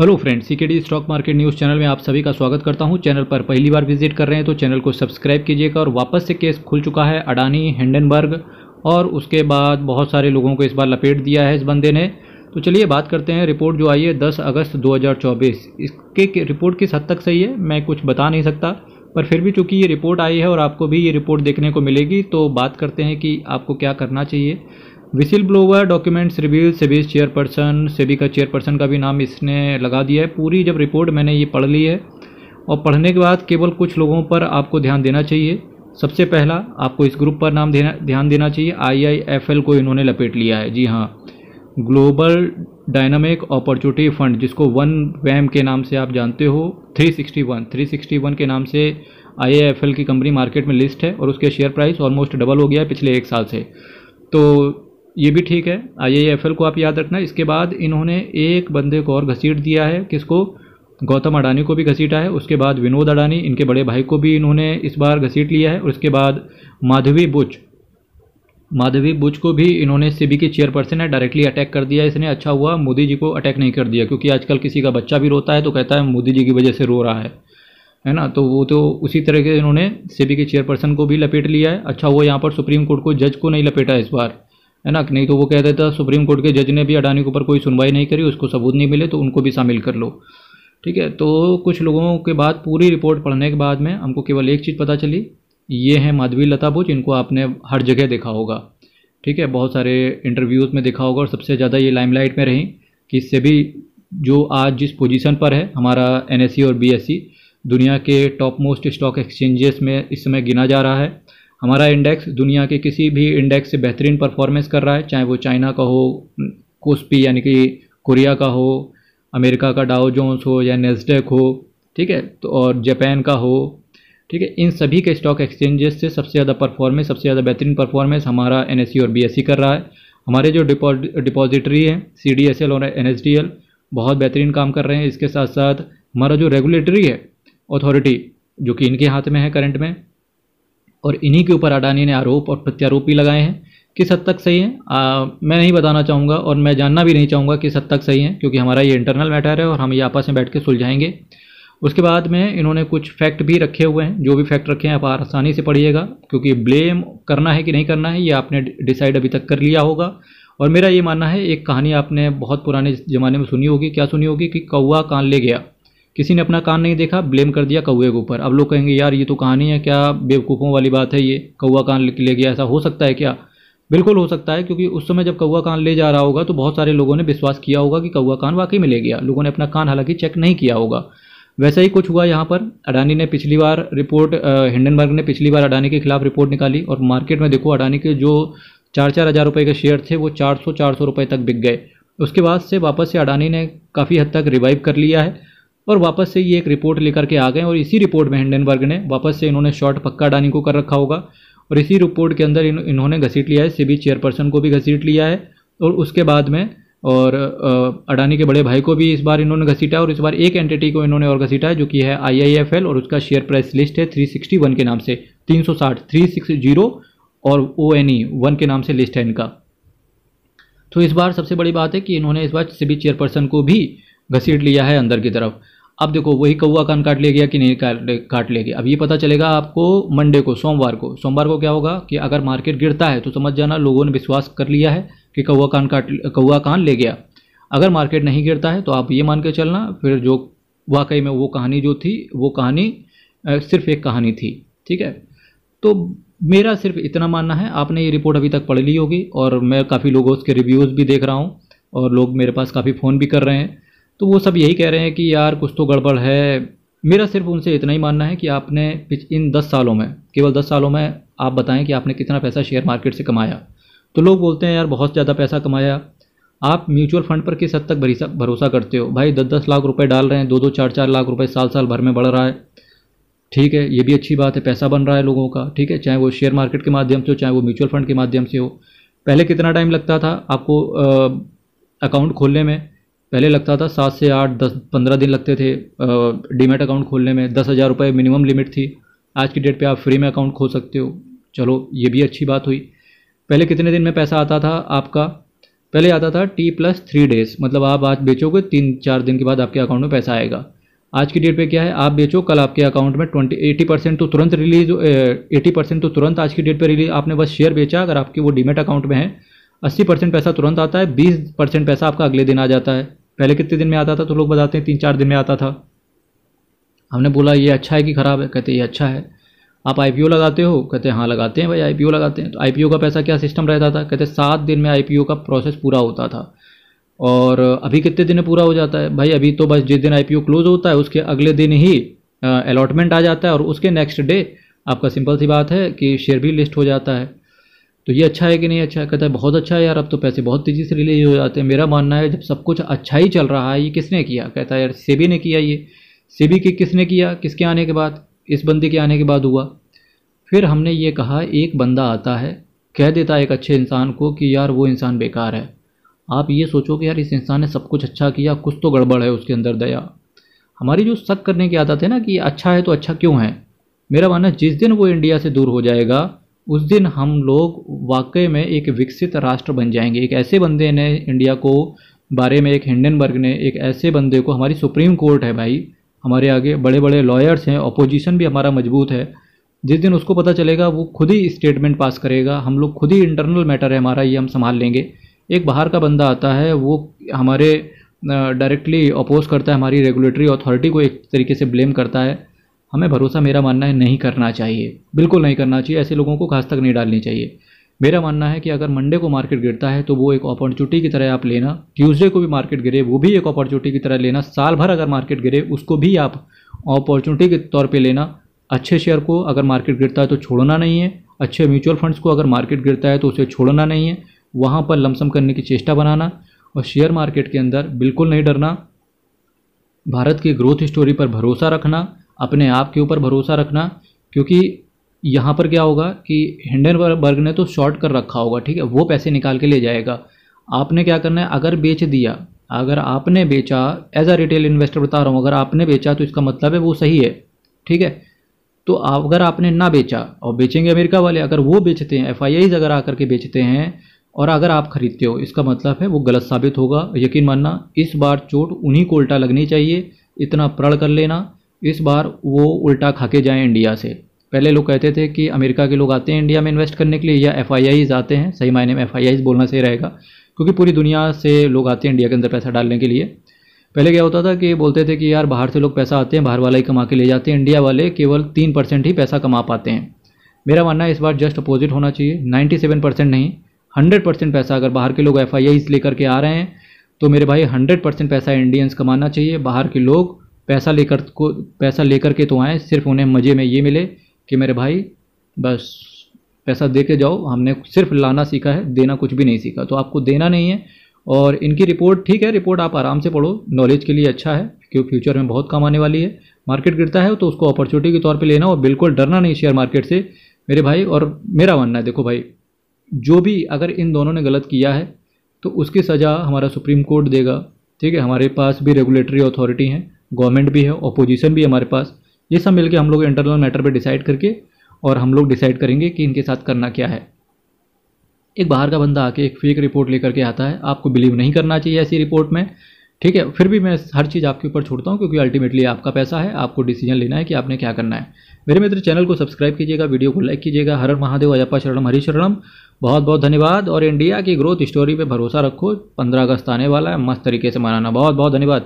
hello friend CKD stock market news channel में आप सभी का स्वागत करता हूं चैनल पर पहली बार विजिट कर रहे हैं तो चैनल को सब्सक्राइब कीजिएगा और वापस से केस खुल चुका है अडानी हिंडनबर्ग और उसके बाद बहुत सारे लोगों को इस बार लपेट दिया है इस बंदे ने तो चलिए बात करते हैं रिपोर्ट जो आई है दस अगस्त दो इसके रिपोर्ट किस हद तक सही है मैं कुछ बता नहीं सकता पर फिर भी चूँकि ये रिपोर्ट आई है और आपको भी ये रिपोर्ट देखने को मिलेगी तो बात करते हैं कि आपको क्या करना चाहिए whistle blower documents review SEBI chairperson SEBI का चेयरपर्सन का भी नाम इसने लगा दिया है पूरी जब रिपोर्ट मैंने ये पढ़ ली है और पढ़ने के बाद केवल कुछ लोगों पर आपको ध्यान देना चाहिए सबसे पहला आपको इस ग्रुप पर नाम देना ध्यान देना चाहिए आईआईएफएल को इन्होंने लपेट लिया है जी हाँ ग्लोबल डायनामिक अपॉर्चुनिटी फंड जिसको वन वैम के नाम से आप जानते हो 361 361 के नाम से आईआईएफएल की कंपनी मार्केट में लिस्ट है और उसके शेयर प्राइस ऑलमोस्ट डबल हो गया है पिछले एक साल से तो ये भी ठीक है एल को आप याद रखना इसके बाद इन्होंने एक बंदे को और घसीट दिया है किसको गौतम अडानी को भी घसीटा है उसके बाद विनोद अडानी इनके बड़े भाई को भी इन्होंने इस बार घसीट लिया है और उसके बाद माधवी बुच माधवी बुच को भी इन्होंने सीबी के चेयरपर्सन है डायरेक्टली अटैक कर दिया इसने अच्छा हुआ मोदी जी को अटैक नहीं कर दिया क्योंकि आजकल किसी का बच्चा भी रोता है तो कहता है मोदी जी की वजह से रो रहा है है ना तो वो तो उसी तरह के इन्होंने सीबी के चेयरपर्सन को भी लपेट लिया है अच्छा हुआ यहाँ पर सुप्रीम कोर्ट को जज को नहीं लपेटा इस बार है ना नहीं तो वो कह देता सुप्रीम कोर्ट के जज ने भी अडानी के ऊपर कोई सुनवाई नहीं करी उसको सबूत नहीं मिले तो उनको भी शामिल कर लो ठीक है तो कुछ लोगों के बाद पूरी रिपोर्ट पढ़ने के बाद में हमको केवल एक चीज़ पता चली ये है माधवी लता बोझ इनको आपने हर जगह देखा होगा ठीक है बहुत सारे इंटरव्यूज़ में देखा होगा और सबसे ज़्यादा ये लाइमलाइट में रहीं कि इससे भी जो आज जिस पोजीशन पर है हमारा एन e और बी e, दुनिया के टॉप मोस्ट स्टॉक एक्सचेंजेस में इस समय गिना जा रहा है हमारा इंडेक्स दुनिया के किसी भी इंडेक्स से बेहतरीन परफॉर्मेंस कर रहा है चाहे वो चाइना का हो कोस्पी यानी कि कोरिया का हो अमेरिका का डाओ जोन्स हो या नेस्डेक हो ठीक है तो और जापान का हो ठीक है इन सभी के स्टॉक एक्सचेंजेस से सबसे ज़्यादा परफॉर्मेंस सबसे ज़्यादा बेहतरीन परफॉर्मेंस हमारा एन e और बी e कर रहा है हमारे जो डिपॉजिटरी है सी और एन बहुत बेहतरीन काम कर रहे हैं इसके साथ साथ हमारा जो रेगुलेटरी है अथॉरिटी जो कि इनके हाथ में है करंट में और इन्हीं के ऊपर अडानी ने आरोप और प्रत्यारोप भी लगाए हैं किस हद तक सही है आ, मैं नहीं बताना चाहूँगा और मैं जानना भी नहीं चाहूँगा किस हद तक सही है क्योंकि हमारा ये इंटरनल मैटर है और हम ये आपस में बैठ के सुलझाएंगे उसके बाद में इन्होंने कुछ फैक्ट भी रखे हुए हैं जो भी फैक्ट रखे हैं आप आसानी से पढ़िएगा क्योंकि ब्लेम करना है कि नहीं करना है ये आपने डिसाइड अभी तक कर लिया होगा और मेरा ये मानना है एक कहानी आपने बहुत पुराने ज़माने में सुनी होगी क्या सुनी होगी कि कौआ कान ले गया किसी ने अपना कान नहीं देखा ब्लेम कर दिया कौए के ऊपर अब लोग कहेंगे यार ये तो कहानी है क्या बेवकूफ़ों वाली बात है ये कौआ कान ले गया ऐसा हो सकता है क्या बिल्कुल हो सकता है क्योंकि उस समय जब कौआ कान ले जा रहा होगा तो बहुत सारे लोगों ने विश्वास किया होगा कि कौआ कान वाकई में ले गया लोगों ने अपना कान हालांकि चेक नहीं किया होगा वैसा ही कुछ हुआ यहाँ पर अडानी ने पिछली बार रिपोर्ट हिंडनबर्ग ने पिछली बार अडानी के खिलाफ रिपोर्ट निकाली और मार्केट में देखो अडानी के जो चार चार हज़ार रुपये के शेयर थे वो चार सौ चार सौ रुपये तक बिक गए उसके बाद से वापस से अडानी ने काफ़ी हद तक रिवाइव कर लिया है और वापस से ये एक रिपोर्ट लेकर के आ गए और इसी रिपोर्ट में हिंडनबर्ग ने वापस से इन्होंने शॉर्ट पक्का अडानी को कर रखा होगा और इसी रिपोर्ट के अंदर इन, इन्होंने घसीट लिया है बी चेयरपर्सन को भी घसीट लिया है और उसके बाद में और अडानी के बड़े भाई को भी इस बार इन्होंने घसीटा और इस बार एक एंटिटी को इन्होंने और घसीटा है जो कि है आई और उसका शेयर प्राइस लिस्ट है थ्री के नाम से तीन सौ और ओ एन ई वन के नाम से लिस्ट है इनका तो इस बार सबसे बड़ी बात है कि इन्होंने इस बार बी चेयरपर्सन को भी घसीट लिया है अंदर की तरफ अब देखो वही कौआ कान काट ले गया कि नहीं काट ले काट ले गया अब ये पता चलेगा आपको मंडे को सोमवार को सोमवार को क्या होगा कि अगर मार्केट गिरता है तो समझ जाना लोगों ने विश्वास कर लिया है कि कौआ कान काट कौआ कान ले गया अगर मार्केट नहीं गिरता है तो आप ये मान के चलना फिर जो वाकई में वो कहानी जो थी वो कहानी सिर्फ एक कहानी थी ठीक है तो मेरा सिर्फ इतना मानना है आपने ये रिपोर्ट अभी तक पढ़ ली होगी और मैं काफ़ी लोगों के रिव्यूज़ भी देख रहा हूँ और लोग मेरे पास काफ़ी फ़ोन भी कर रहे हैं तो वो सब यही कह रहे हैं कि यार कुछ तो गड़बड़ है मेरा सिर्फ उनसे इतना ही मानना है कि आपने इन दस सालों में केवल दस सालों में आप बताएं कि आपने कितना पैसा शेयर मार्केट से कमाया तो लोग बोलते हैं यार बहुत ज़्यादा पैसा कमाया आप म्यूचुअल फंड पर किस हद तक भरोसा करते हो भाई दस दस लाख रुपए डाल रहे हैं दो दो चार चार लाख रुपए साल साल भर में बढ़ रहा है ठीक है ये भी अच्छी बात है पैसा बन रहा है लोगों का ठीक है चाहे वो शेयर मार्केट के माध्यम से हो चाहे वो म्यूचुअल फंड के माध्यम से हो पहले कितना टाइम लगता था आपको अकाउंट खोलने में पहले लगता था सात से आठ दस पंद्रह दिन लगते थे डीमेट अकाउंट खोलने में दस हज़ार रुपये मिनिमम लिमिट थी आज की डेट पे आप फ्री में अकाउंट खोल सकते हो चलो ये भी अच्छी बात हुई पहले कितने दिन में पैसा आता था आपका पहले आता था टी प्लस थ्री डेज मतलब आप आज बेचोगे तीन चार दिन के बाद आपके अकाउंट में पैसा आएगा आज की डेट पे क्या है आप बेचो कल आपके अकाउंट में ट्वेंटी एटी परसेंट तो तुरंत रिलीज एटी परसेंट तो तुरंत आज की डेट पे रिलीज आपने बस शेयर बेचा अगर आपके वो डीमेट अकाउंट में है अस्सी परसेंट पैसा तुरंत आता है बीस परसेंट पैसा आपका अगले दिन आ जाता है पहले कितने दिन में आता था तो लोग बताते हैं तीन चार दिन में आता था हमने बोला ये अच्छा है कि ख़राब है कहते ये अच्छा है आप आई लगाते हो कहते हाँ लगाते हैं भाई आई लगाते हैं तो आई का पैसा क्या सिस्टम रहता था कहते सात दिन में आई का प्रोसेस पूरा होता था और अभी कितने दिन में पूरा हो जाता है भाई अभी तो बस जिस दिन आई क्लोज होता है उसके अगले दिन ही अलॉटमेंट आ जाता है और उसके नेक्स्ट डे आपका सिंपल सी बात है कि शेयर भी लिस्ट हो जाता है तो ये अच्छा है कि नहीं अच्छा है कहता है बहुत अच्छा है यार अब तो पैसे बहुत तेज़ी से रिलीज हो जाते हैं मेरा मानना है जब सब कुछ अच्छा ही चल रहा है ये किसने किया कहता है यार सेबी ने किया ये सेबी के किसने किया किसके आने के बाद इस बंदे के आने के बाद हुआ फिर हमने ये कहा एक बंदा आता है कह देता है एक अच्छे इंसान को कि यार वो इंसान बेकार है आप ये सोचो कि यार इस इंसान ने सब कुछ अच्छा किया कुछ तो गड़बड़ है उसके अंदर दया हमारी जो शक करने की आदत है ना कि अच्छा है तो अच्छा क्यों है मेरा मानना जिस दिन वो इंडिया से दूर हो जाएगा उस दिन हम लोग वाकई में एक विकसित राष्ट्र बन जाएंगे एक ऐसे बंदे ने इंडिया को बारे में एक हिंडनबर्ग ने एक ऐसे बंदे को हमारी सुप्रीम कोर्ट है भाई हमारे आगे बड़े बड़े लॉयर्स हैं अपोजिशन भी हमारा मजबूत है जिस दिन उसको पता चलेगा वो खुद ही स्टेटमेंट पास करेगा हम लोग खुद ही इंटरनल मैटर है हमारा ये हम संभाल लेंगे एक बाहर का बंदा आता है वो हमारे डायरेक्टली अपोज करता है हमारी रेगुलेटरी अथॉरिटी को एक तरीके से ब्लेम करता है हमें भरोसा मेरा मानना है नहीं करना चाहिए बिल्कुल नहीं करना चाहिए ऐसे लोगों को घास तक नहीं डालनी चाहिए मेरा मानना है कि अगर मंडे को मार्केट गिरता है तो वो एक अपॉर्चुनिटी की तरह आप लेना ट्यूजडे को भी मार्केट गिरे वो भी एक अपॉर्चुनिटी की तरह लेना साल भर अगर मार्केट गिरे उसको भी आप अपॉर्चुनिटी के तौर पर लेना अच्छे शेयर को अगर मार्केट गिरता है तो छोड़ना नहीं है अच्छे म्यूचुअल फंड्स को अगर मार्केट गिरता है तो उसे छोड़ना नहीं है वहाँ पर लमसम करने की चेष्टा बनाना और शेयर मार्केट के अंदर बिल्कुल नहीं डरना भारत की ग्रोथ स्टोरी पर भरोसा रखना अपने आप के ऊपर भरोसा रखना क्योंकि यहाँ पर क्या होगा कि हिंडनबर्ग ने तो शॉर्ट कर रखा होगा ठीक है वो पैसे निकाल के ले जाएगा आपने क्या करना है अगर बेच दिया अगर आपने बेचा एज अ रिटेल इन्वेस्टर बता रहा हूँ अगर आपने बेचा तो इसका मतलब है वो सही है ठीक है तो आप अगर आपने ना बेचा और बेचेंगे अमेरिका वाले अगर वो बेचते हैं एफ अगर आकर के बेचते हैं और अगर आप खरीदते हो इसका मतलब है वो गलत साबित होगा यकीन मानना इस बार चोट उन्हीं को उल्टा लगनी चाहिए इतना प्रण कर लेना इस बार वो उल्टा खा के जाए इंडिया से पहले लोग कहते थे कि अमेरिका के लोग आते हैं इंडिया में इन्वेस्ट करने के लिए या एफ आते हैं सही मायने में एफ बोलना सही रहेगा क्योंकि पूरी दुनिया से लोग आते हैं इंडिया के अंदर पैसा डालने के लिए पहले क्या होता था कि बोलते थे कि यार बाहर से लोग पैसा आते हैं बाहर वाला ही कमा के ले जाते हैं इंडिया वाले केवल तीन परसेंट ही पैसा कमा पाते हैं मेरा मानना है इस बार जस्ट अपोजिट होना चाहिए नाइन्टी सेवन परसेंट नहीं हंड्रेड परसेंट पैसा अगर बाहर के लोग एफ आई लेकर के आ रहे हैं तो मेरे भाई हंड्रेड परसेंट पैसा इंडियंस कमाना चाहिए बाहर के लोग पैसा लेकर को पैसा लेकर के तो आएँ सिर्फ उन्हें मज़े में ये मिले कि मेरे भाई बस पैसा दे के जाओ हमने सिर्फ लाना सीखा है देना कुछ भी नहीं सीखा तो आपको देना नहीं है और इनकी रिपोर्ट ठीक है रिपोर्ट आप आराम से पढ़ो नॉलेज के लिए अच्छा है क्योंकि फ्यूचर में बहुत काम आने वाली है मार्केट गिरता है तो उसको अपॉर्चुनिटी के तौर पर लेना और बिल्कुल डरना नहीं शेयर मार्केट से मेरे भाई और मेरा मानना है देखो भाई जो भी अगर इन दोनों ने गलत किया है तो उसकी सज़ा हमारा सुप्रीम कोर्ट देगा ठीक है हमारे पास भी रेगुलेटरी अथॉरिटी हैं गवर्नमेंट भी है अपोजिशन भी है हमारे पास ये सब मिलके हम लोग इंटरनल मैटर पे डिसाइड करके और हम लोग डिसाइड करेंगे कि इनके साथ करना क्या है एक बाहर का बंदा आके एक फेक रिपोर्ट लेकर के आता है आपको बिलीव नहीं करना चाहिए ऐसी रिपोर्ट में ठीक है फिर भी मैं हर चीज़ आपके ऊपर छोड़ता हूँ क्योंकि अल्टीमेटली आपका पैसा है आपको डिसीजन लेना है कि आपने क्या करना है मेरे मित्र चैनल को सब्सक्राइब कीजिएगा वीडियो को लाइक कीजिएगा हर महादेव अयप्पा शरणम हरी शरणम बहुत बहुत धन्यवाद और इंडिया की ग्रोथ स्टोरी पर भरोसा रखो पंद्रह अगस्त आने वाला है मस्त तरीके से मनाना बहुत बहुत धन्यवाद